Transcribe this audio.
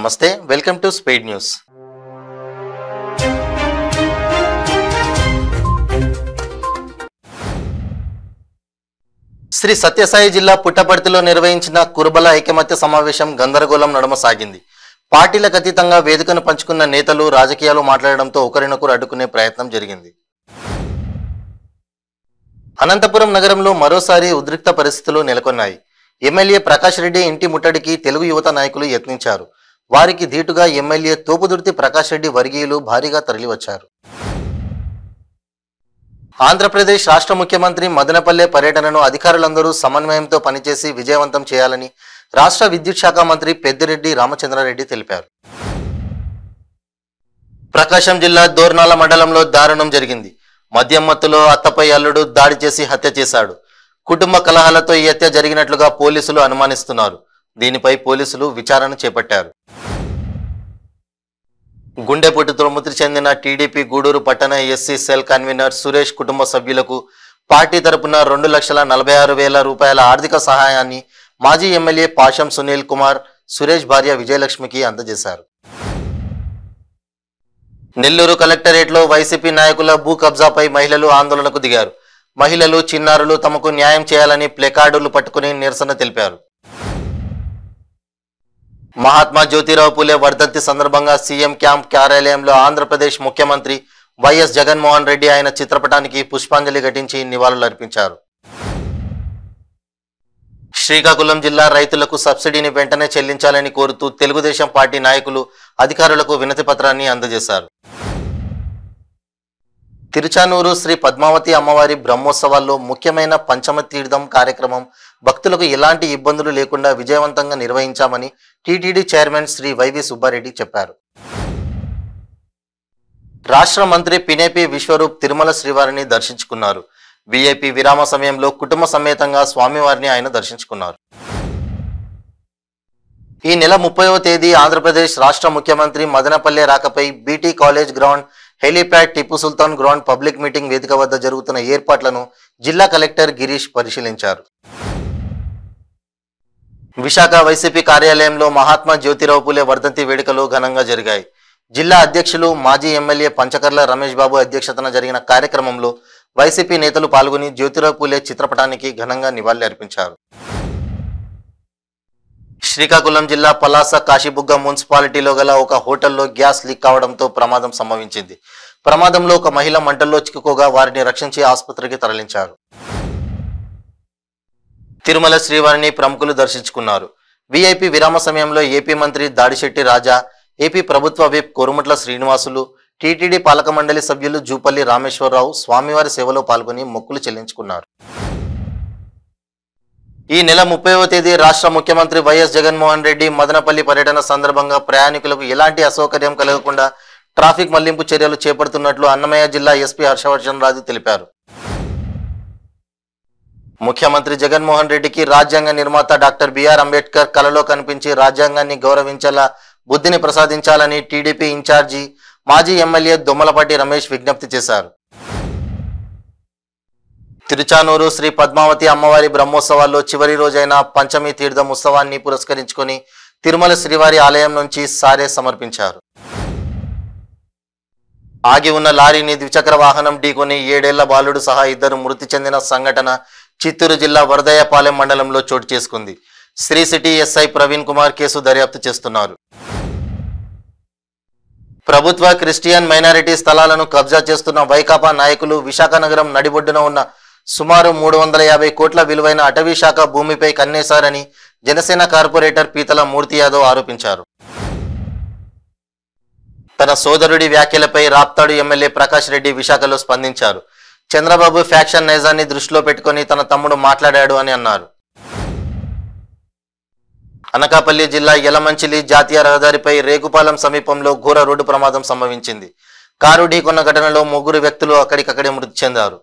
నమస్తే welcome to speed news Shri Sathya Sai పుట్టపర్తిలో నిర్వహించిన కురుబల ఐకమత్య సమావేశం గందరగోళం నడుమ సాగింది పార్టీలకు అతీతంగా వేదికను పంచుకున్న నేతలు రాజకీయాలు మాట్లాడడంతో ఒకరినొకరు అడ్డుకునే ప్రయత్నం జరిగింది అనంతపురం నగరంలో మరోసారి ఉద్రిక్త పరిస్థితులు నెలకొన్నాయి ఎమ్మెల్యే ప్రకాష్ రెడ్డి ఇంటి ముట్టడికి తెలుగు యువత నాయకులు యత్నించారు వారికి ధీటుగా ఎమ్మెల్యే తోపుదుర్తి ప్రకాష్ రెడ్డి వర్గీయులు భారీగా తరలివచ్చారు ఆంధ్రప్రదేశ్ రాష్ట్ర ముఖ్యమంత్రి మదనపల్లె పర్యటనను అధికారులందరూ సమన్వయంతో పనిచేసి విజయవంతం చేయాలని రాష్ట్ర విద్యుత్ శాఖ మంత్రి పెద్దిరెడ్డి రామచంద్రారెడ్డి తెలిపారు ప్రకాశం జిల్లా దోర్నాల మండలంలో దారుణం జరిగింది మద్యం మత్తులో అత్తపై అల్లుడు దాడి చేసి హత్య చేశాడు కుటుంబ కలహాలతో ఈ హత్య జరిగినట్లుగా పోలీసులు అనుమానిస్తున్నారు దీనిపై పోలీసులు విచారణ చేపట్టారు గుండెపోటుతో మృతి చెందిన టీడీపీ గూడూరు పట్టణ ఎస్సీ సెల్ కన్వీనర్ సురేష్ కుటుంబ సభ్యులకు పార్టీ తరపున రెండు లక్షల నలభై ఆరు వేల రూపాయల ఆర్థిక సహాయాన్ని మాజీ ఎమ్మెల్యే పాషం సునీల్ కుమార్ సురేష్ భార్య విజయలక్ష్మికి అందజేశారు నెల్లూరు కలెక్టరేట్లో వైసీపీ నాయకుల భూ కబ్జాపై మహిళలు ఆందోళనకు దిగారు మహిళలు చిన్నారులు తమకు న్యాయం చేయాలని ప్లెకార్డులు పట్టుకుని నిరసన తెలిపారు మహాత్మా జ్యోతిరావు పూలే వర్ధంతి సందర్భంగా సీఎం క్యాంప్ కార్యాలయంలో ఆంధ్రప్రదేశ్ ముఖ్యమంత్రి వైఎస్ జగన్మోహన్ రెడ్డి ఆయన చిత్రపటానికి పుష్పాంజలి ఘటించి నివాళులర్పించారు శ్రీకాకుళం జిల్లా రైతులకు సబ్సిడీని వెంటనే చెల్లించాలని కోరుతూ తెలుగుదేశం పార్టీ నాయకులు అధికారులకు వినతి పత్రాన్ని అందజేశారు తిరుచానూరు శ్రీ పద్మావతి అమ్మవారి బ్రహ్మోత్సవాల్లో ముఖ్యమైన పంచమ తీర్థం కార్యక్రమం భక్తులకు ఎలాంటి ఇబ్బందులు లేకుండా విజయవంతంగా నిర్వహించామని టీటీడీ చైర్మన్ శ్రీ వైవి సుబ్బారెడ్డి చెప్పారు రాష్ట్ర మంత్రి పినేపి విశ్వరూప్ తిరుమల శ్రీవారిని దర్శించుకున్నారు విఐపి విరామ సమయంలో కుటుంబ సమేతంగా స్వామివారిని ఆయన దర్శించుకున్నారు ఈ నెల ముప్పైవ తేదీ ఆంధ్రప్రదేశ్ రాష్ట్ర ముఖ్యమంత్రి మదనపల్లె రాకపై BT college ground helipad Tipu Sultan ground public meeting వేదిక వద్ద జరుగుతున్న ఏర్పాట్లను జిల్లా కలెక్టర్ గిరీష్ పరిశీలించారు విశాఖ వైసీపీ కార్యాలయంలో మహాత్మా జ్యోతిరావు పులే వర్ధంతి వేడుకలు ఘనంగా జరిగాయి జిల్లా అధ్యక్షులు మాజీ ఎమ్మెల్యే పంచకర్ల రమేష్ బాబు అధ్యక్షతన జరిగిన కార్యక్రమంలో వైసీపీ నేతలు పాల్గొని జ్యోతిరావు పూలే చిత్రపటానికి ఘనంగా నివాళులర్పించారు శ్రీకాకుళం జిల్లా పలాస కాశీబుగ్గ మున్సిపాలిటీలో గల ఒక హోటల్లో గ్యాస్ లీక్ కావడంతో ప్రమాదం సంభవించింది ప్రమాదంలో ఒక మహిళ మంటల్లో చిక్కుకోగా వారిని రక్షించి ఆసుపత్రికి తరలించారు తిరుమల శ్రీవారిని ప్రముఖులు దర్శించుకున్నారు విఐపి విరామ సమయంలో ఏపీ మంత్రి దాడిశెట్టి రాజా ఏపీ ప్రభుత్వ విప్ కొరుమట్ల శ్రీనివాసులు టీటీడీ పాలక మండలి సభ్యులు జూపల్లి రామేశ్వరరావు స్వామివారి సేవలో పాల్గొని మొక్కులు చెల్లించుకున్నారు ఈ నెల ముప్పైవ తేదీ రాష్ట్ర ముఖ్యమంత్రి వైఎస్ జగన్మోహన్ రెడ్డి మదనపల్లి పర్యటన సందర్భంగా ప్రయాణికులకు ఎలాంటి అసౌకర్యం కలగకుండా ట్రాఫిక్ మళ్లింపు చర్యలు చేపడుతున్నట్లు అన్నమయ్య జిల్లా ఎస్పీ హర్షవర్ధన్ రాజు తెలిపారు ముఖ్యమంత్రి జగన్మోహన్ రెడ్డికి రాజ్యాంగ నిర్మాత డాక్టర్ బిఆర్ అంబేద్కర్ కలలో కనిపించి రాజ్యాంగాన్ని గౌరవించేలా బుద్ధిని ప్రసాదించాలని టీడీపీ ఇన్ఛార్జి మాజీ ఎమ్మెల్యే దొమ్మలపాటి రమేష్ విజ్ఞప్తి చేశారు తిరుచానూరు శ్రీ పద్మావతి అమ్మవారి బ్రహ్మోత్సవాల్లో చివరి రోజైన పంచమి తీర్థం ఉత్సవాన్ని పురస్కరించుకుని తిరుమల శ్రీవారి ఆలయం నుంచి సారే సమర్పించారు ఆగి ఉన్న లారీని ద్విచక్ర వాహనం ఢీకొని ఏడేళ్ల బాలుడు సహా ఇద్దరు మృతి చెందిన సంఘటన చిత్తూరు జిల్లా వరదయ్యపాలెం మండలంలో చోటు చేసుకుంది శ్రీ సిటీ ఎస్ఐ ప్రవీణ్ కుమార్ కేసు దర్యాప్తు చేస్తున్నారు ప్రభుత్వ క్రిస్టియన్ మైనారిటీ స్థలాలను కబ్జా చేస్తున్న వైకాపా నాయకులు విశాఖ నగరం నడిబొడ్డున ఉన్న సుమారు మూడు వందల యాభై కోట్ల విలువైన అటవీ శాఖ భూమిపై కన్నేశారని జనసేన కార్పొరేటర్ పీతల మూర్తి యాదవ్ ఆరోపించారు తన సోదరుడి వ్యాఖ్యలపై రాప్తాడు ఎమ్మెల్యే ప్రకాష్ రెడ్డి విశాఖలో స్పందించారు చంద్రబాబు ఫ్యాక్షన్ నైజాన్ని దృష్టిలో పెట్టుకుని తన తమ్ముడు మాట్లాడాడు అని అన్నారు అనకాపల్లి జిల్లా యలమంచిలి జాతీయ రహదారిపై రేగుపాలెం సమీపంలో ఘోర రోడ్డు ప్రమాదం సంభవించింది కారు ఢీకొన్న ఘటనలో ముగ్గురు వ్యక్తులు అక్కడికక్కడే మృతి చెందారు